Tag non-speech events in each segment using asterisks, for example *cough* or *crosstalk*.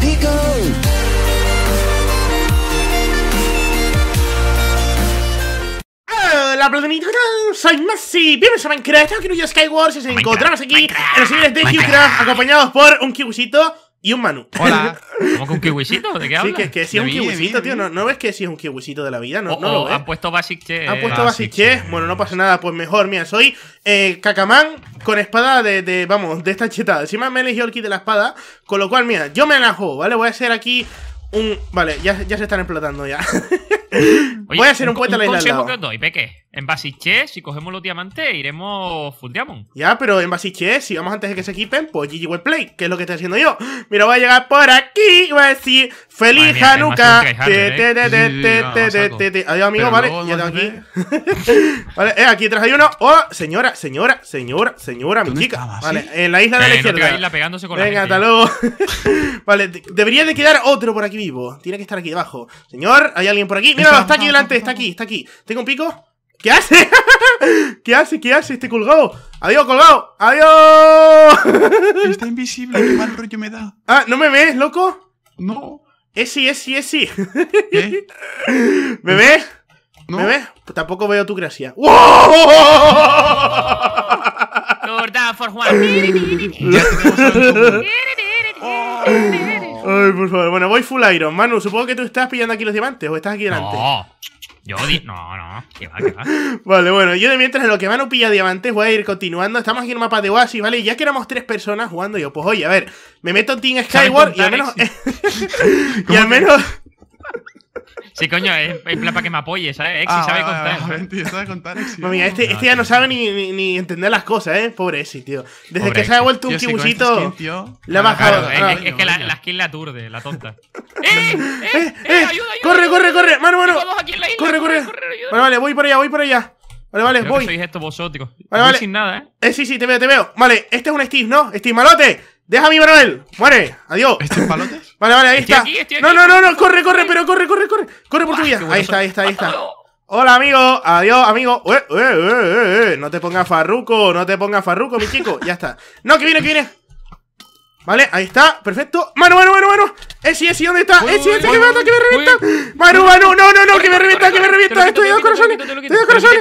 digo. Hola ah, planetita. soy Messi, bienvenidos a Minecraft, aquí en Skywars y nos encontramos aquí en los niveles de QCraft acompañados por un kibusito y un Manu. Hola. ¿Cómo *laughs* que un kiwisito? ¿De qué hablas? Sí, que, que es un kiwisito, tío. No, no, ves que si es un kiwisito de la vida. No, oh, no oh, Han puesto Basic che. Han puesto Basic, che. Bueno, no pasa nada. Pues mejor, mira, soy eh, Cacamán con espada de, vamos, de esta chetada. Encima me eligió el kit de la espada. Con lo cual, mira, yo me anajo, ¿vale? Voy a hacer aquí un... Vale, ya, ya se están explotando ya. *laughs* Voy a hacer un, puente a la isla. consejo que os doy, Peque. En Che, si cogemos los diamantes, iremos full diamond. Ya, pero en Che, si vamos antes de que se equipen, pues GG Play, que es lo que estoy haciendo yo. *gasps* Mira, voy a llegar por aquí y voy a decir ¡Feliz Hanukkah! Adiós, amigo, vale. Ya tengo aquí. *laughs* vale, eh, aquí detrás hay uno. ¡Oh! Señora, señora, señora, señora, mi chica. Vale, en la isla de la eh, izquierda. Venga, hasta luego. *laughs* vale, debería de quedar otro por aquí vivo. Tiene que estar aquí debajo. Señor, ¿hay alguien por aquí? Míralo, está aquí delante, está aquí, está aquí. ¿Tengo un pico? *laughs* ¿Qué hace? ¿Qué hace? ¿Qué hace este colgado? ¡Adiós, colgado! ¡Adiós! *laughs* Está invisible, qué mal rollo me da. Ah, ¿no me ves, loco? No. Esi, eh, esi, eh, esi. Eh, ¿Qué? *laughs* ¿Me ves? ¿No? ¿Me ves? tampoco veo tu gracia. ¡Wow! for Juan. Ay, por favor. Bueno, voy full iron. Manu, supongo que tú estás pillando aquí los diamantes o estás aquí delante. No. Yo No, no, que va, que va. Vale, bueno, yo de mientras lo que van a pilla diamantes voy a ir continuando. Estamos aquí en un mapa de Oasis, ¿vale? Y ya que éramos tres personas jugando, yo, pues oye, a ver, me meto en Team Skyward y al menos. *laughs* y al menos. Sí, coño, es en para que me apoye, ¿sabes? Exi ah, sabe contar. ah, contar Exi. este, ya no sabe ni, ni, entender las cosas, ¿eh? Pobre Exi, tío. Desde que se ha vuelto un tío, ha bajado. Ah. es, eh, que la, la, skin la aturde, la tonta. *laughs* Eh, ¡Eh! ¡Eh! ¡Eh! ¡Ayuda, ayuda! ¡Corre, corre, corre! ¡Mano, mano! ¡Corre, corre! Vale, vale, voy por allá, voy por allá. Vale, vale, voy. Vale, vale. sin nada, ¿eh? ¿eh? Sí, sí, te veo, te veo. Vale, este es un Steve, ¿no? Steve Malote. Deja mi Manuel, Muere. Adiós. ¿Este palotes? *laughs* Vale, vale, ahí está. no, no, no, no. Corre, corre, pero corre, corre, corre. Corre por tu vida. Ahí está, ahí está, ahí está. Hola, amigo. Adiós, amigo. Eh, eh, eh, no te pongas farruco. No te pongas farruco, mi chico. Ya está. No, que viene, que viene. Vale, ahí está, perfecto Mano, mano, mano, mano Esi, eh, ese, eh, ¿dónde está? Esi, eh, ese que me mata, que me revienta Mano, mano, no, no, no, que me revienta, que me revienta Estoy de dos corazones, corazones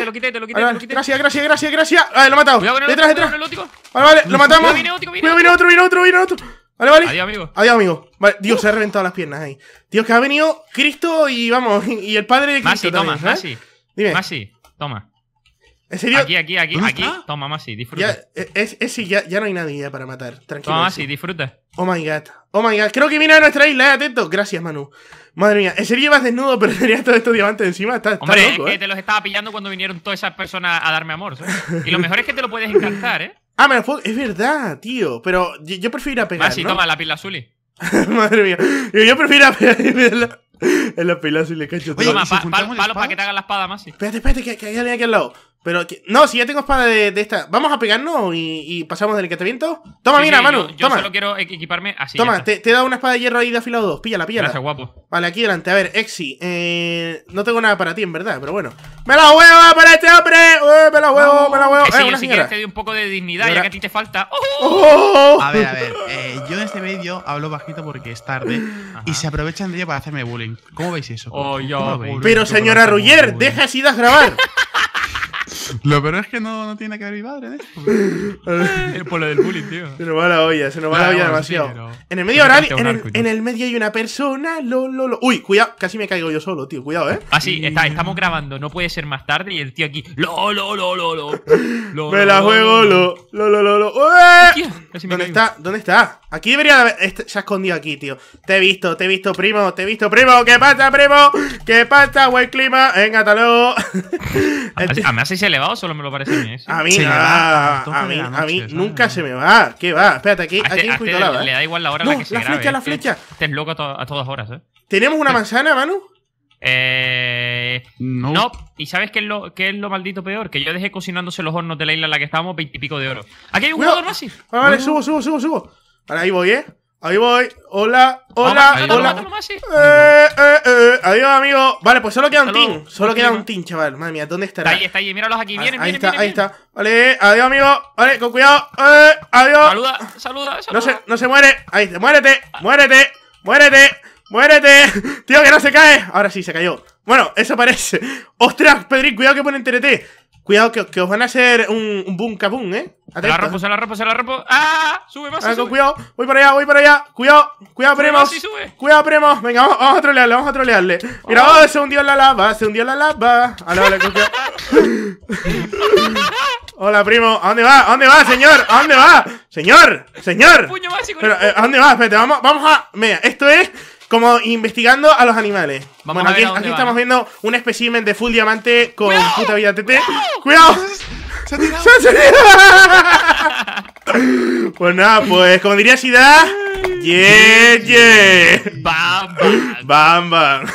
Te lo quité, te lo quité, te lo quité Gracias, gracias, gracias, gracias Vale, ah, lo he matado Detrás, detrás Vale, vale, lo matamos vino viene otro, viene otro, viene otro Vale, vale. Adiós, amigo. Adiós, amigo. Vale, Dios, se ha reventado las piernas ahí. Dios, que ha venido Cristo y vamos, y el padre de Cristo. Masi, toma, Masi. Dime. Masi, toma. ¿En serio? Aquí, aquí, aquí, aquí. Toma, Masi, disfruta. Ya, eh, es, es, ya, ya, no hay nadie para matar. Tranquilo. Toma, Masi, disfruta. Oh my god. Oh my god. Creo que viene a nuestra isla, eh, atento. Gracias, Manu. Madre mía. En serio ibas desnudo, pero *laughs* tenías todos estos diamantes encima. Está, Hombre, que eh. te los estaba pillando cuando vinieron todas esas personas a darme amor. Y lo mejor es que te lo puedes encantar, ¿eh? *laughs* Ah, me lo puedo... Es verdad, tío. Pero yo, prefiero ir a pegar, Masi, toma la pila azul. *laughs* Madre mía. Yo prefiero ir pegar. En la pila azul cacho Toma, pa, palos para que te hagan la espada, Masi. Espérate, espérate, que, que hay alguien aquí al lado. Pero, no, si ya tengo espada de, esta. Vamos a pegarnos y, pasamos del que viento. Toma, mira, mano. Yo, solo quiero equiparme así. Toma, te, he dado una espada de hierro ahí de afilado 2. Píllala, píllala. Gracias, guapo. Vale, aquí delante. A ver, Exi. Eh, no tengo nada para ti, en verdad, pero bueno. ¡Me la huevo para este hombre! ¡Eh, ¡Me la huevo, me la huevo! Eh, una si te un poco de dignidad, ya que a ti te falta. ¡Oh! ¡Oh! A ver, a ver. yo en este medio hablo bajito porque es tarde *laughs* y se aprovechan de ello para hacerme bullying. ¿Cómo veis eso? Oh, pero, señora Ruller, deja así das grabar. *laughs* Lo peor es que no, no tiene que haber mi padre eh Por lo del bullying, tío. Se nos va la olla, se nos va la olla demasiado. En el medio ahora, en, el, en el medio hay una persona. Lo, lo, lo. Uy, cuidado, casi me caigo yo solo, tío. Cuidado, eh. Ah, sí, está, estamos grabando, no puede ser más tarde. Y el tío aquí. Lo, lo, lo, lo, lo. me la juego, lo, lo, lo, lo, ¿Dónde está? ¿Dónde está? Aquí debería haber. Se ha escondido aquí, tío. Te he visto, te he visto, primo, te he visto, primo. ¿Qué pasa, primo? ¿Qué pasa, buen clima? Venga, hasta luego. Además, el va o solo me lo parece a mí? ¿eh? *laughs* A mí, a, mí, a mí nunca se me va. ¿Qué va? Espérate, aquí, hay este- aquí cuidado. Este ¿eh? Le da igual la hora a la que se la flecha, la ¿eh? este flecha. Estás loco a, todas horas, ¿eh? ¿Tenemos una manzana, Manu? Eh, no. ¿Y sabes qué es, lo, es lo maldito peor? Que yo dejé cocinándose los hornos de la isla en la que estábamos veintipico de oro. Aquí hay un jugador más! Ah, vale, vale, subo, subo, subo, subo. Ahora ahí voy, ¿eh? Ahí voy. Hola, hola, hola. eh, eh, eh. Adiós, amigo. Vale, pues solo queda un tin, Solo queda un tin, chaval. Madre mía, ¿dónde estará? ahí, está ahí. Míralos aquí. Vienen, vienen, está, ahí está. Vale, adiós, amigo. Vale, con cuidado. Eh, adiós. Saluda, saluda, saluda. No se, no se muere. Ahí dice, muérete, muérete, muérete, muérete. *laughs* Tío, que no se cae. Ahora sí, se cayó. Bueno, eso parece. Ostras, Pedrín, cuidado que pone TNT. Cuidado, que, que, os van a hacer un, un boom cabum, ¿eh? Se la ropa, se la ropa. se la repo. ¡Ah! ¡Sube, más! sube. Cuidado, voy para allá, voy para allá. Cuidado, cuidado, primo, primos. Cuidado, primos. Venga, vamos, a trolearle, vamos a trolearle. Mira, oh. Oh, se hundió en la lava, se hundió en la lava. Hola, *laughs* cuidado. Hola, primo. ¿A dónde va? ¿A dónde va, señor? ¿A dónde va? Señor, señor. Pero, eh, ¿A dónde va? Espérate, vamos, vamos a. Mira, esto es como investigando a los animales. Vamos aquí, aquí estamos viendo un espécimen de full diamante con puta vida tete. ¡Cuidado! ¡Se ha ¡Se ha tirado! *laughs* *laughs* pues nada, pues como diría Sida. Yeah, yeah. Bam, bam. Bam, bam.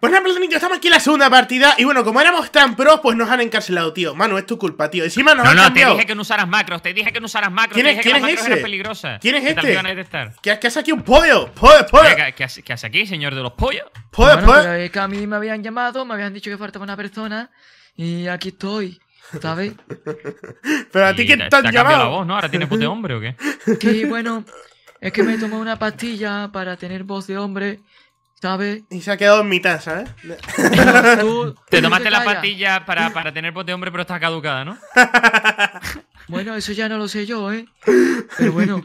Pues nada, platanito estamos aquí en la segunda partida. Y bueno, como éramos tan pros, pues nos han encarcelado, tío. Mano, es tu culpa, tío. Encima nos no, han cambiado. te dije que no usaras macros, te dije que no usaras macros. ¿Quién, es ¿quién que es ese? Peligrosa, ¿Quién es este? ¿Qué, ¿Qué hace aquí un pollo? ¡Pollo, pollo! ¿Qué, qué, hace, aquí, señor de los pollos? ¡Pollo, bueno, pollo! que a mí me habían llamado, me habían dicho que faltaba una persona. Y aquí estoy. ¿Sabes? *laughs* pero a ti que te, han llamado. La voz, ¿no? ¿Ahora tienes voz de hombre o qué? *laughs* Sí, bueno, es que me tomé una pastilla para tener voz de hombre y se ha quedado en mitad, ¿sabes? te tomaste la pastilla para, para tener voz de hombre, pero está caducada, ¿no? *laughs* bueno, eso ya no lo sé yo, ¿eh? Pero bueno,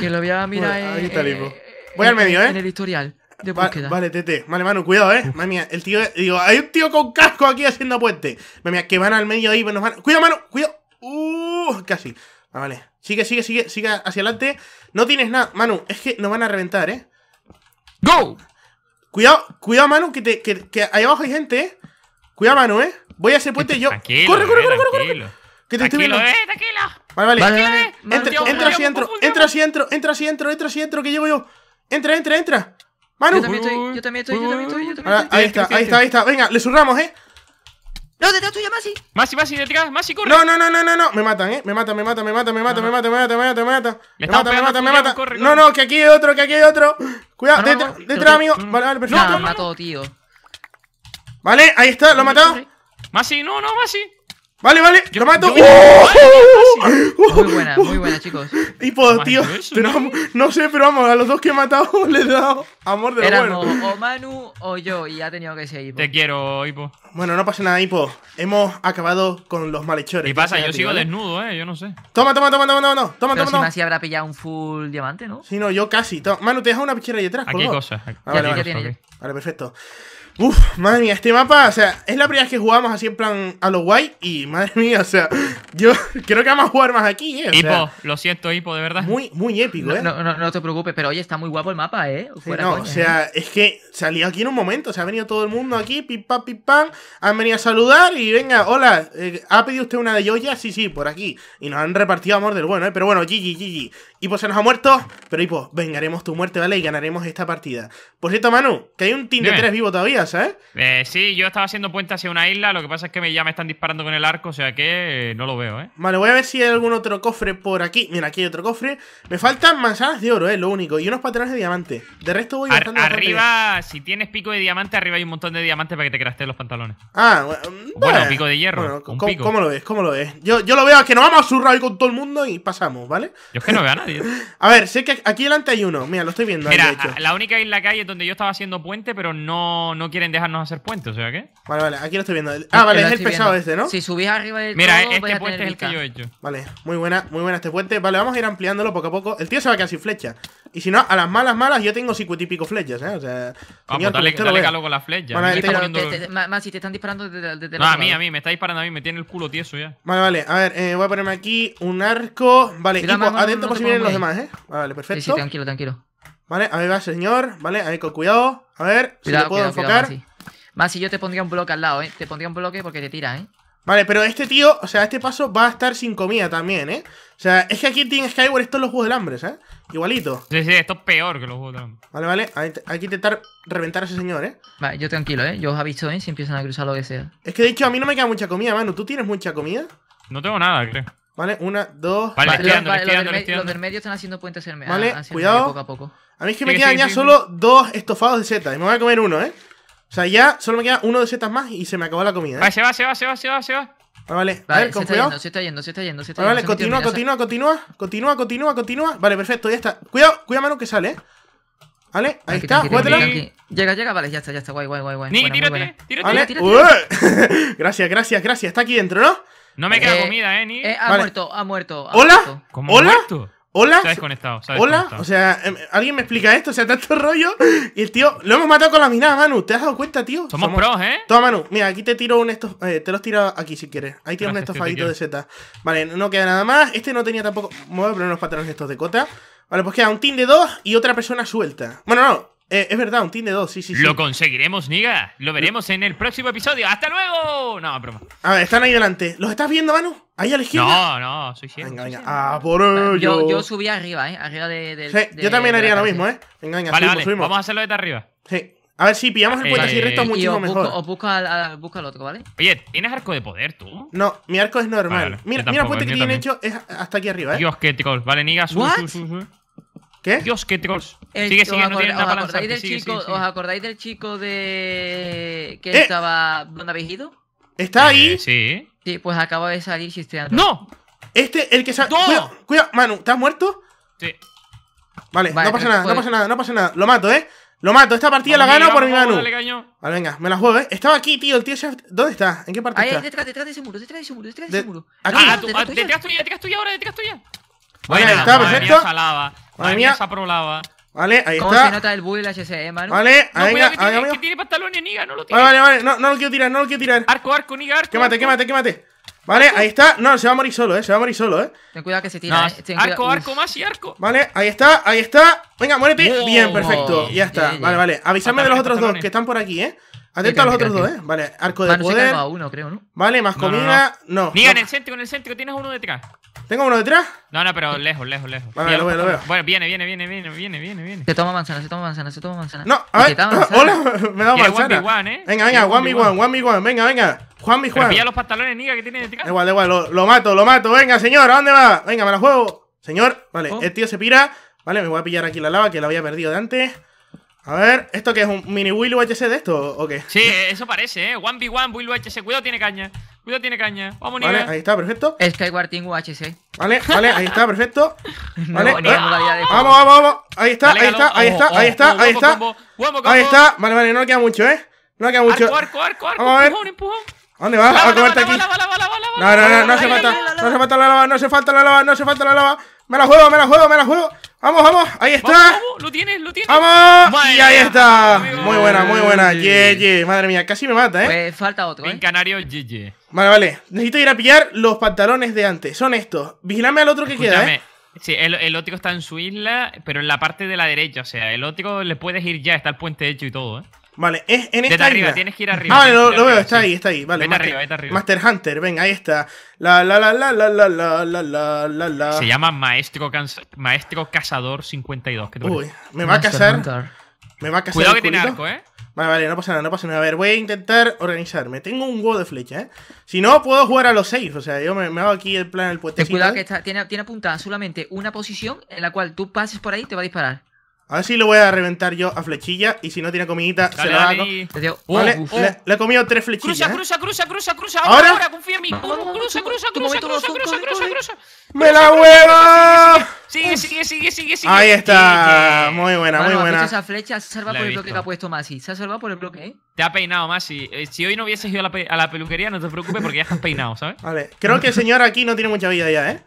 que lo voy a mirar ahí está eh, Voy al medio, ¿eh? En el historial de búsqueda. vale, tete. Vale, Manu, cuidado, ¿eh? Madre mía, el tío... Digo, hay un tío con casco aquí haciendo puente. Madre mía, que van al medio ahí, nos van... ¡Cuidado, Manu! ¡Cuidado! ¡Uh! Casi. Ah, vale. Sigue, sigue, sigue, sigue hacia adelante. No tienes nada. Manu, es que nos van a reventar, ¿eh? ¡Go! Cuidado, cuidado, mano, que, te, que, que ahí abajo hay gente, ¿eh? Cuidado, mano, ¿eh? Voy a hacer puente y yo. corre, corre, corre, corre, corre. Que te estoy viendo. Eh, tranquilo. Vale, vale. vale, vale. Eh. Entra, entra así, entro, entra así, entro, entra así, entro, entra así, entro, que llevo yo. Entra, entra, entra. Manu. Yo también estoy, yo también estoy, yo también estoy, yo también estoy. Ahí está, ahí está, ahí está. Venga, le surramos, ¿eh? No, detrás tuya, Masi. Masi, Masi, detrás, Masi, corre. No, no, no, no, no, no. Me matan, eh. Me matan, me matan, me matan, me matan, me matan, me matan, me matan, me matan. Me matan, me matan, me matan. No, no, que aquí hay otro, que aquí hay otro. Cuidado, detrás, amigo. Vale, vale, perfecto. No, mató, tío. Vale, ahí está, lo ha matado. Masi, no, no, Masi. Vale, vale, lo mato. *laughs* Muy buena, muy buena, chicos. ¡Hipo, tío, ¿no? sé, pero vamos, a los dos que he matado *laughs* les he dado amor de Éramos bueno. o Manu o yo, y ha tenido que ser Hipo. Te quiero, Hipo. Bueno, no pasa nada, Hipo. Hemos acabado con los malhechores. Y pasa, yo sigo desnudo, eh, yo no sé. Toma, toma, toma, toma, toma, toma, pero toma. Si habrá pillado un full diamante, ¿no? Sí, no, yo casi. Manu, te deja una pichera ahí detrás, Aquí hay cosas. Ah, ya Vale, perfecto. Uf, madre mía, este mapa, o sea, es la primera vez que jugamos así en plan a lo guay y madre mía, o sea, *laughs* yo creo que vamos a jugar más aquí, eh. lo siento, Hipo, de verdad. Muy, muy épico, eh. No, no, no, te preocupes, pero oye, está muy guapo el mapa, eh. no, o sea, eh. es que salió aquí en un momento, se ha venido todo el mundo aquí, pipa, pam, pam, han venido a saludar y venga, hola, eh, ¿ha pedido usted una de Yoya? Sí, sí, por aquí. Y nos han repartido amor del bueno, eh. Pero bueno, GG, GG. Hipo pues se nos ha muerto, pero Hipo, vengaremos tu muerte, ¿vale? Y ganaremos esta partida. Por cierto, Manu, que hay un team de tres vivo todavía, ¿sabes? Eh, sí, yo estaba haciendo puente hacia una isla, lo que pasa es que ya me están disparando con el arco, o sea que eh, no lo veo, ¿eh? Vale, voy a ver si hay algún otro cofre por aquí. Mira, aquí hay otro cofre. Me faltan manzanas de oro, es eh, lo único, y unos patrones de diamante. De resto voy bastante... arriba, si tienes pico de diamante, arriba hay un montón de diamantes para que te creaste los pantalones. Ah, bueno, mm, bueno pico de hierro. ¿cómo, lo ves? ¿Cómo lo ves? Yo, yo lo veo, es que nos vamos a zurrar con todo el mundo y pasamos, ¿vale? Yo es que no veo a nadie. *laughs* A ver, sé que aquí delante hay uno. Mira, lo estoy viendo. ahí, la única isla que hay es donde yo estaba haciendo puente, pero no, no quieren dejarnos hacer puente, o sea que. Vale, vale, aquí lo estoy viendo. Ah, vale, es el pesado este, ¿no? Si subís arriba del. Mira, este puente es el que yo he hecho. Vale, muy buena, muy buena este puente. Vale, vamos a ir ampliándolo poco a poco. El tío se va casi flecha. Y si no, a las malas, malas, yo tengo cinco y pico flechas, ¿eh? O sea, ah, pues dale, dale con las flechas. Bueno, te, si te están disparando desde, la a mí, a mí, me está disparando a mí, me tiene el culo tieso ya. Vale, vale, a ver, eh, voy a ponerme aquí un arco. Vale, equipo, adentro por si vienen los demás, ¿eh? Vale, perfecto. Sí, sí, tranquilo, tranquilo. Vale, a ver, va, señor. Vale, a ver, con cuidado. A ver, si te puedo enfocar. más si yo te pondría un bloque al lado, ¿eh? Te pondría un bloque porque te tira, ¿eh? Vale, pero este tío, o sea, este paso va a estar sin comida también, ¿eh? O sea, es que aquí en Team Skyward esto es los juegos del hambre, ¿eh? Igualito. Sí, sí, esto es peor que los juegos del hambre. Vale, vale, hay, que intentar reventar a ese señor, ¿eh? Vale, yo tranquilo, ¿eh? Yo os aviso, ¿eh? Si empiezan a cruzar lo que sea. Es que de hecho a mí no me queda mucha comida, mano. ¿Tú tienes mucha comida? No tengo nada, creo. Vale, una, dos... Vale, los, los, del medio están haciendo puentes en Vale, ah, cuidado. Poco a poco. A mí es que me quedan ya solo dos estofados de setas. Y me voy a comer uno, ¿eh? O sea, ya solo me queda uno de setas más y se me acabó la comida. ¿eh? Va, se va, se va, se va, se va, se va. Ah, vale, vale, con cuidado. se está yendo, se está yendo, se está ah, yendo. Vale, continúa, continúa, continúa, continúa, continúa, continúa. Vale, perfecto, ya está. Cuidado, cuidado, mano, que sale, ¿eh? ¿Vale? Ahí está, aquí, Llega, llega, vale, ya está, ya está, guay, guay, guay. guay. Ni, tírate, tírate, ¿Vale? tírate, *laughs* gracias, gracias, gracias. Está aquí dentro, ¿no? No me queda eh, comida, eh, ni. Eh, ha muerto, ha muerto. ¿Hola? ¿Cómo ¿Hola? ¿Hola? ¿Hola? O sea, em, ¿alguien me explica esto? O sea, tanto *laughs* rollo. Y el tío, lo hemos matado con la mina, Manu. ¿Te has dado cuenta, tío? Somos, pros, ¿eh? Toma, Manu. Mira, aquí te tiro un estos, eh, te los tiro aquí si quieres. Ahí tienes un estofadito de Z. Vale, no queda nada más. Este no tenía tampoco. Me pero a poner unos estos de cota. Vale, pues queda un team de dos y otra persona suelta. Bueno, no. Eh, es verdad, un team de dos, sí, sí. sí. ¿Lo conseguiremos, Niga? Lo veremos en el próximo episodio. ¡Hasta luego! No, broma. A ver, están ahí delante. ¿Los estás viendo, Manu? Ahí a la izquierda. No, no, soy ciego. Venga, venga. Ah, por ello. Yo, subí arriba, ¿eh? Arriba de. de, yo también haría lo mismo, ¿eh? Venga, vale, Vamos a hacerlo desde arriba. Sí. A ver, si pillamos el puente así recto es eh, muchísimo mejor. O busca al, busca otro, ¿vale? Oye, ¿tienes arco de poder tú? No, mi arco es normal. mira, mira el puente que tiene hecho es hasta aquí arriba, ¿eh? Dios, qué ticol. Vale, Niga, sube, sube. ¿Qué? Dios, qué trolls. sigue, sigue, no tiene nada para ¿Os acordáis del chico de. que eh. estaba. ¿Dónde habéis ido? ¿Está eh, ahí? sí. Sí, pues acaba de salir chisteando. ¡No! Este, el que sale. Cuidado, Cuidado, Manu, ¿estás muerto? Sí. Vale, no pasa nada, no pues- pasa nada, no pasa nada. Lo mato, ¿eh? Lo mato, esta partida la gano por mi Manu. vale, venga, me la juego, ¿eh? Estaba aquí, tío, el tío ¿Dónde está? ¿En qué partida? Ahí, Detrás, detrás de ese muro, detrás de ese muro, detrás de, ese muro. Aquí. Ah, ah detrás, ah, tuya, detrás tuya ahora, detrás tuya. Vale, ahí está, perfecto. Madre mía, Vale, ahí está. ¿Cómo se nota el bug del HCE, mano? Vale, ahí está que tiene, que tiene pantalones, niga, no lo tiene. Vale, vale, vale, no, no lo quiero tirar, no lo quiero tirar. Arco, arco, niga, arco. Quémate, quémate, quémate. Vale, ahí está. No, se va a morir solo, eh. Se va a morir solo, eh. Ten cuidado que se tira. Eh, arco, arco, más y arco. Vale, ahí está, ahí está. Venga, muérete. Bien, perfecto. ya está. vale, vale. Avisadme de los otros dos que están por aquí, eh. Atento a los otros dos, eh. Vale, arco de poder. Vale, más comida. No. Niga, en el centro, en el centro tienes uno detrás. ¿Tengo uno detrás? No, no, pero lejos, lejos, lejos. Vale, lo veo, lo veo. Bueno, viene, viene, viene, viene, viene, viene, viene. Se toma manzana, se toma manzana, se toma manzana. No, a ver. *laughs* hola, me da manzana. igual eh? Venga, venga, one, one, Juan mi one, venga, venga. Juan mi Juan. Pilla los pantalones, niga, que tiene de Igual, igual, lo, mato, lo mato. Venga, señor, ¿a dónde va? Venga, me la juego. Señor, vale, oh. el este tío se pira. Vale, me voy a pillar aquí la lava que la había perdido de antes. A ver, ¿esto qué es? ¿Un mini Will UHC de esto o qué? Sí, eso parece, ¿eh? 1v1 Will UHC. Cuidado, tiene caña. Cuidado, tiene caña. Vamos, Vale, ahí está, perfecto. Skyward Team UHC. Vale, vale, ahí está, perfecto. *laughs* Vale, No, eh, vamos, vamos, vamos. Ahí está, ahí está, ahí está, ahí está, ahí está. Ahí está. Vale, vale, no le queda mucho, ¿eh? No queda mucho. Arco, arco, arco, arco. Vamos a ver. dónde vas? A aquí. No, no, no, no hace falta. No hace falta la lava, no hace falta la lava, no hace falta la lava. Me la juego, me la juego, me la juego. Vamos, vamos, ahí está. Vamos, lo tienes, lo tienes. Vamos. y ahí está. Muy buena, muy buena. Ye, Madre mía, casi me mata, ¿eh? Pues falta otro. ¿eh? En Canario, GG. Vale, vale. Necesito ir a pillar los pantalones de antes. Son estos. Vigilame al otro que queda, ¿eh? Sí, el, el está en su isla, pero en la parte de la derecha. O sea, el ótico le puedes ir ya. Está el puente hecho y todo, ¿eh? Vale, es en esta. arriba, tienes que ir arriba. Ah, lo, veo, está ahí, está ahí. Vale, vete arriba, está arriba. Master Hunter, venga, ahí está. La, la, la, la, la, la, la, la, la, Se llama Maestro, Maestro Cazador 52. ¿qué Uy, me va a cazar. Me va a cazar. Cuidado que tiene arco, eh. Vale, vale, no pasa nada, no pasa nada. A ver, voy a intentar organizarme. Tengo un huevo de flecha, ¿eh? Si no, puedo jugar a los seis. O sea, yo me, hago aquí el plan, el puente cuidado ¿eh? que está, tiene, tiene apuntada solamente una posición en la cual tú pases por ahí y te va a disparar. A ver si lo voy a reventar yo a flechilla y si no tiene comidita se la hago. Oh, le, he oh. comido tres flechillas. Cruza, ¿eh? cruza, cruza, cruza, cruza. Ahora, ahora, confía en mí. Cruza, cruza, cruza, cruza, cruza, cruza, cruza. ¡Me la huevo! Sigue, sigue, sigue, sigue, sigue. Ahí está. Muy buena, muy buena. Esa flecha se por el bloque que ha puesto Masi. Se ha salvado por el bloque, ¿eh? Te ha peinado, Masi. Eh, si hoy no hubieses ido a la, peluquería, no te preocupes porque ya estás peinado, ¿sabes? Vale. Creo que el señor aquí no tiene mucha vida ya, ¿eh?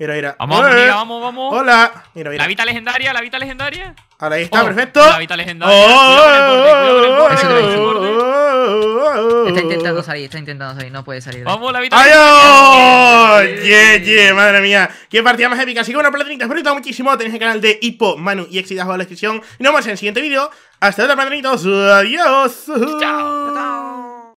Mira, mira. Vamos, vamos, eh, vamos, vamos. Hola. La vida legendaria, la vida legendaria. Ahora ahí está, oh, perfecto. La vida legendaria. está intentando salir, está intentando salir, no puede salir. Vamos, la vida ¡Ay, oh! Yeah, yeah, madre mía. Qué partida más épica. Así que bueno, platinitas, espero que muchísimo. Tenéis el canal de Hippo, Manu y Exidas abajo en la descripción. Y nos vemos en el siguiente vídeo. Hasta otra, platinitos. Adiós. Chao. Chao.